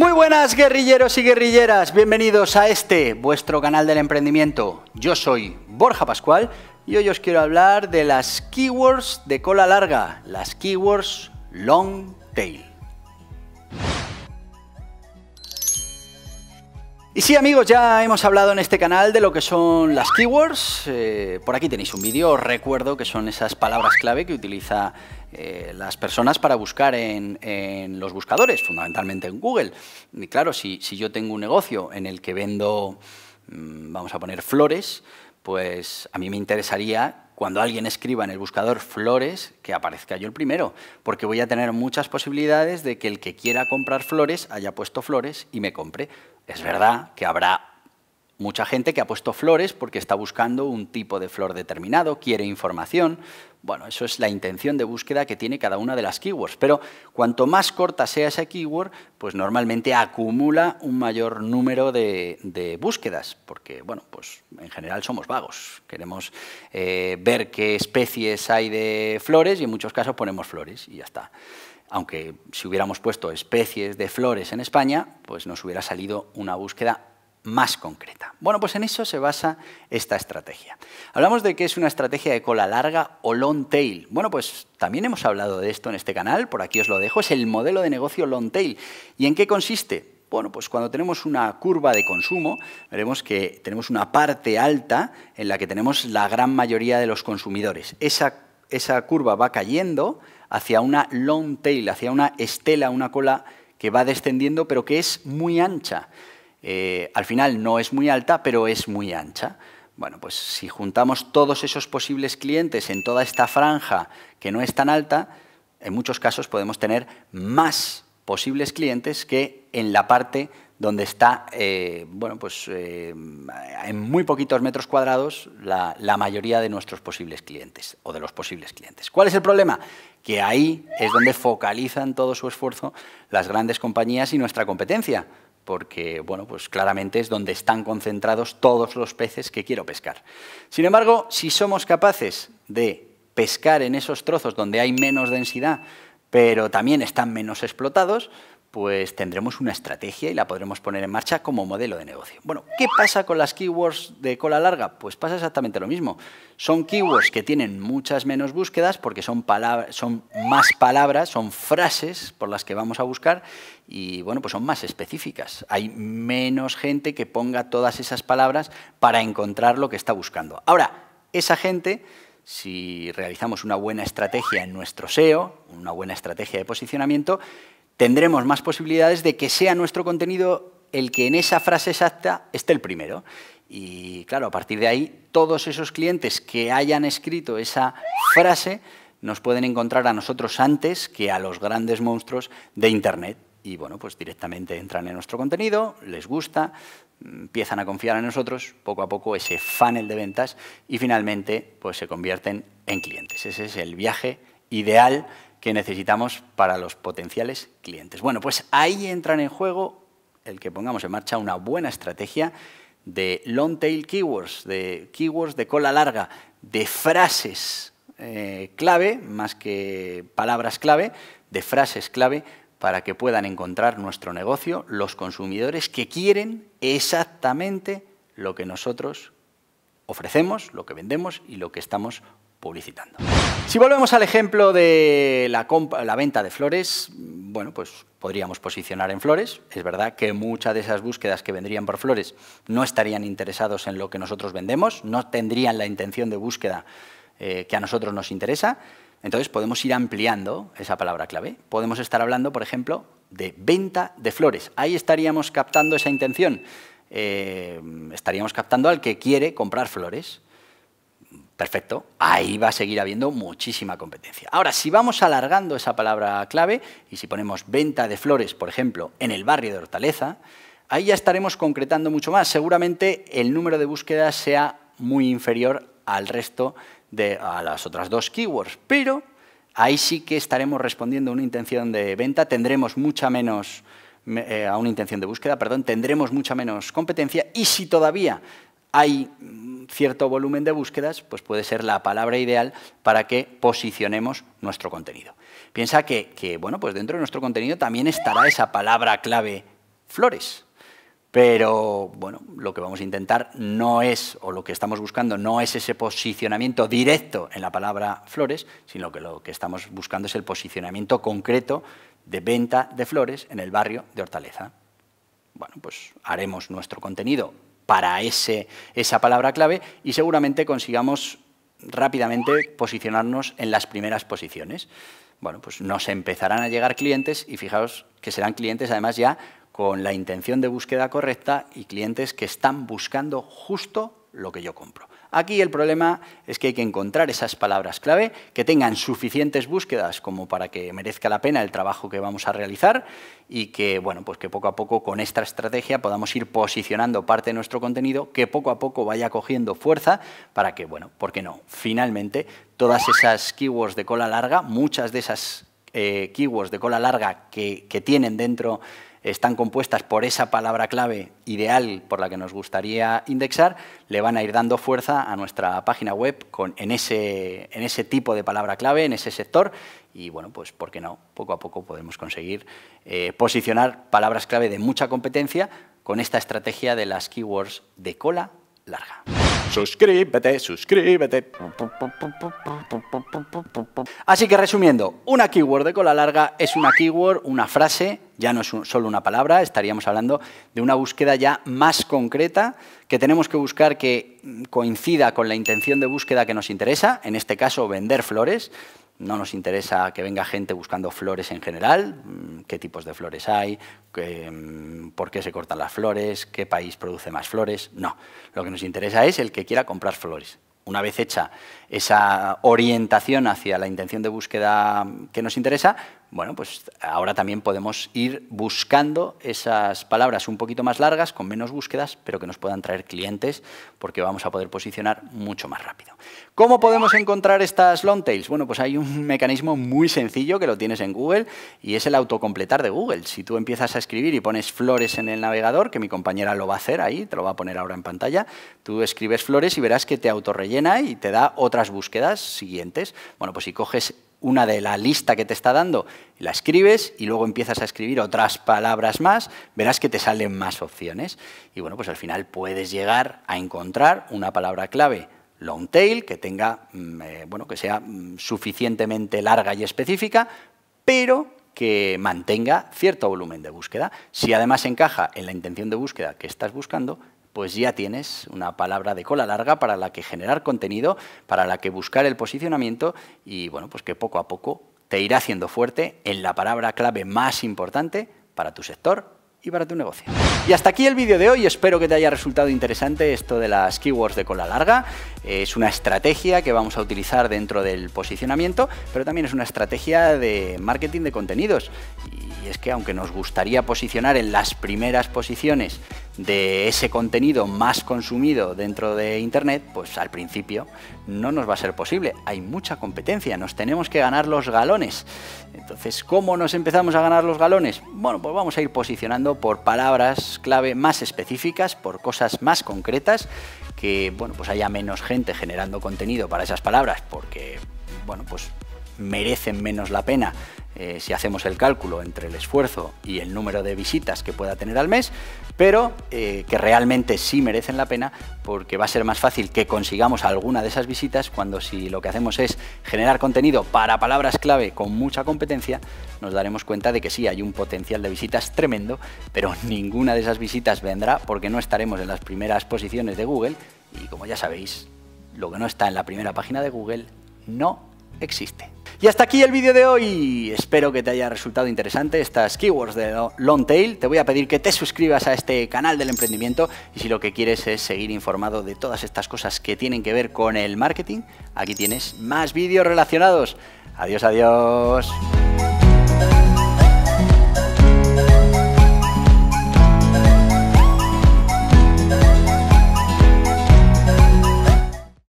Muy buenas guerrilleros y guerrilleras, bienvenidos a este, vuestro canal del emprendimiento. Yo soy Borja Pascual y hoy os quiero hablar de las keywords de cola larga, las keywords long tail. Y sí amigos, ya hemos hablado en este canal de lo que son las keywords. Eh, por aquí tenéis un vídeo, os recuerdo que son esas palabras clave que utiliza eh, las personas para buscar en, los buscadores, fundamentalmente en Google. Y claro, si, si, yo tengo un negocio en el que vendo, mm, vamos a poner flores, pues a mí me interesaría cuando alguien escriba en el buscador flores, que aparezca yo el primero, porque voy a tener muchas posibilidades de que el que quiera comprar flores haya puesto flores y me compre. Es verdad que habrá mucha gente que ha puesto flores porque está buscando un tipo de flor determinado, quiere información. Bueno, eso es la intención de búsqueda que tiene cada una de las keywords, pero cuanto más corta sea esa keyword, pues normalmente acumula un mayor número de, búsquedas, porque, bueno, pues en general somos vagos, queremos eh, ver qué especies hay de flores y en muchos casos ponemos flores y ya está aunque si hubiéramos puesto especies de flores en España, pues nos hubiera salido una búsqueda más concreta. Bueno, pues en eso se basa esta estrategia. Hablamos de que es una estrategia de cola larga o long tail. Bueno, pues también hemos hablado de esto en este canal, por aquí os lo dejo, es el modelo de negocio long tail. ¿Y en qué consiste? Bueno, pues cuando tenemos una curva de consumo, veremos que tenemos una parte alta en la que tenemos la gran mayoría de los consumidores. Esa, esa curva va cayendo hacia una long tail, hacia una estela, una cola que va descendiendo, pero que es muy ancha. Eh, al final no es muy alta, pero es muy ancha. Bueno, pues si juntamos todos esos posibles clientes en toda esta franja que no es tan alta, en muchos casos podemos tener más posibles clientes que en la parte donde está, eh, bueno, pues eh, en muy poquitos metros cuadrados la, mayoría de nuestros posibles clientes o de los posibles clientes. ¿Cuál es el problema? Que ahí es donde focalizan todo su esfuerzo las grandes compañías y nuestra competencia porque bueno, pues claramente es donde están concentrados todos los peces que quiero pescar. Sin embargo, si somos capaces de pescar en esos trozos donde hay menos densidad, pero también están menos explotados, pues tendremos una estrategia y la podremos poner en marcha como modelo de negocio. Bueno, ¿qué pasa con las keywords de cola larga? Pues pasa exactamente lo mismo. Son keywords que tienen muchas menos búsquedas porque son, palabras, son más palabras, son frases por las que vamos a buscar y bueno, pues son más específicas. Hay menos gente que ponga todas esas palabras para encontrar lo que está buscando. Ahora, esa gente si realizamos una buena estrategia en nuestro SEO, una buena estrategia de posicionamiento, tendremos más posibilidades de que sea nuestro contenido el que en esa frase exacta esté el primero. Y claro, a partir de ahí, todos esos clientes que hayan escrito esa frase nos pueden encontrar a nosotros antes que a los grandes monstruos de Internet. Y bueno, pues directamente entran en nuestro contenido, les gusta, empiezan a confiar en nosotros, poco a poco ese funnel de ventas y finalmente pues se convierten en clientes. Ese es el viaje ideal que necesitamos para los potenciales clientes. Bueno, pues ahí entran en juego el que pongamos en marcha una buena estrategia de long tail keywords, de keywords de cola larga, de frases eh, clave, más que palabras clave, de frases clave para que puedan encontrar nuestro negocio los consumidores que quieren exactamente lo que nosotros ofrecemos, lo que vendemos y lo que estamos publicitando. Si volvemos al ejemplo de la, venta de flores, bueno, pues podríamos posicionar en flores. Es verdad que muchas de esas búsquedas que vendrían por flores no estarían interesados en lo que nosotros vendemos, no tendrían la intención de búsqueda eh, que a nosotros nos interesa. Entonces podemos ir ampliando esa palabra clave. Podemos estar hablando, por ejemplo, de venta de flores. Ahí estaríamos captando esa intención. Eh, estaríamos captando al que quiere comprar flores perfecto, ahí va a seguir habiendo muchísima competencia. Ahora, si vamos alargando esa palabra clave y si ponemos venta de flores, por ejemplo, en el barrio de Hortaleza, ahí ya estaremos concretando mucho más. Seguramente el número de búsquedas sea muy inferior al resto de las otras dos keywords, pero ahí sí que estaremos respondiendo a una intención de venta, tendremos mucha menos eh, a una intención de búsqueda, perdón, tendremos mucha menos competencia y si todavía hay mm, cierto volumen de búsquedas, pues puede ser la palabra ideal para que posicionemos nuestro contenido. Piensa que, bueno, pues dentro de nuestro contenido también estará esa palabra clave flores. Pero bueno, lo que vamos a intentar no es, o lo que estamos buscando no es ese posicionamiento directo en la palabra flores, sino que lo que estamos buscando es el posicionamiento concreto de venta de flores en el barrio de Hortaleza. Bueno, pues haremos nuestro contenido para ese, esa palabra clave y seguramente consigamos rápidamente posicionarnos en las primeras posiciones. Bueno, pues nos empezarán a llegar clientes y fijaos que serán clientes además ya con la intención de búsqueda correcta y clientes que están buscando justo lo que yo compro. Aquí el problema es que hay que encontrar esas palabras clave que tengan suficientes búsquedas como para que merezca la pena el trabajo que vamos a realizar y que, bueno, pues que poco a poco con esta estrategia podamos ir posicionando parte de nuestro contenido que poco a poco vaya cogiendo fuerza para que, bueno, ¿por qué no? Finalmente, todas esas keywords de cola larga, muchas de esas eh, keywords de cola larga que, que tienen dentro están compuestas por esa palabra clave ideal por la que nos gustaría indexar, le van a ir dando fuerza a nuestra página web con, en, ese, en ese tipo de palabra clave, en ese sector, y bueno, pues por qué no, poco a poco podemos conseguir eh, posicionar palabras clave de mucha competencia con esta estrategia de las keywords de cola larga. Suscríbete, suscríbete. Así que resumiendo, una keyword de cola larga es una keyword, una frase ya no es solo una palabra, estaríamos hablando de una búsqueda ya más concreta que tenemos que buscar que coincida con la intención de búsqueda que nos interesa, en este caso vender flores. No nos interesa que venga gente buscando flores en general, mm, qué tipos de flores hay, mm, por qué se cortan las flores, qué país produce más flores. No, lo que nos interesa es el que quiera comprar flores. Una vez hecha esa orientación hacia la intención de búsqueda que nos interesa, bueno, pues ahora también podemos ir buscando esas palabras un poquito más largas, con menos búsquedas, pero que nos puedan traer clientes porque vamos a poder posicionar mucho más rápido. ¿Cómo podemos encontrar estas long tails? Bueno, pues hay un mecanismo muy sencillo que lo tienes en Google y es el autocompletar de Google. Si tú empiezas a escribir y pones flores en el navegador, que mi compañera lo va a hacer ahí, te lo va a poner ahora en pantalla, tú escribes flores y verás que te autorrellena y te da otras búsquedas siguientes. Bueno, pues si coges una de la lista que te está dando, la escribes y luego empiezas a escribir otras palabras más, verás que te salen más opciones. Y bueno, pues al final puedes llegar a encontrar una palabra clave long tail que tenga, mm, eh, bueno, que sea mm, suficientemente larga y específica, pero que mantenga cierto volumen de búsqueda. Si además encaja en la intención de búsqueda que estás buscando, pues ya tienes una palabra de cola larga para la que generar contenido, para la que buscar el posicionamiento y bueno, pues que poco a poco te irá haciendo fuerte en la palabra clave más importante para tu sector y para tu negocio. Y hasta aquí el vídeo de hoy, espero que te haya resultado interesante esto de las keywords de cola larga. Es una estrategia que vamos a utilizar dentro del posicionamiento, pero también es una estrategia de marketing de contenidos. Y es que aunque nos gustaría posicionar en las primeras posiciones de ese contenido más consumido dentro de Internet, pues al principio no nos va a ser posible. Hay mucha competencia, nos tenemos que ganar los galones. Entonces, ¿cómo nos empezamos a ganar los galones? Bueno, pues vamos a ir posicionando por palabras clave más específicas, por cosas más concretas, que bueno, pues haya menos gente generando contenido para esas palabras, porque bueno, pues merecen menos la pena eh, si hacemos el cálculo entre el esfuerzo y el número de visitas que pueda tener al mes, pero eh, que realmente sí merecen la pena porque va a ser más fácil que consigamos alguna de esas visitas cuando si lo que hacemos es generar contenido para palabras clave con mucha competencia, nos daremos cuenta de que sí hay un potencial de visitas tremendo, pero ninguna de esas visitas vendrá porque no estaremos en las primeras posiciones de Google y como ya sabéis, lo que no está en la primera página de Google no existe. Y hasta aquí el vídeo de hoy. Espero que te haya resultado interesante estas keywords de Long Tail. Te voy a pedir que te suscribas a este canal del emprendimiento y si lo que quieres es seguir informado de todas estas cosas que tienen que ver con el marketing, aquí tienes más vídeos relacionados. Adiós, adiós.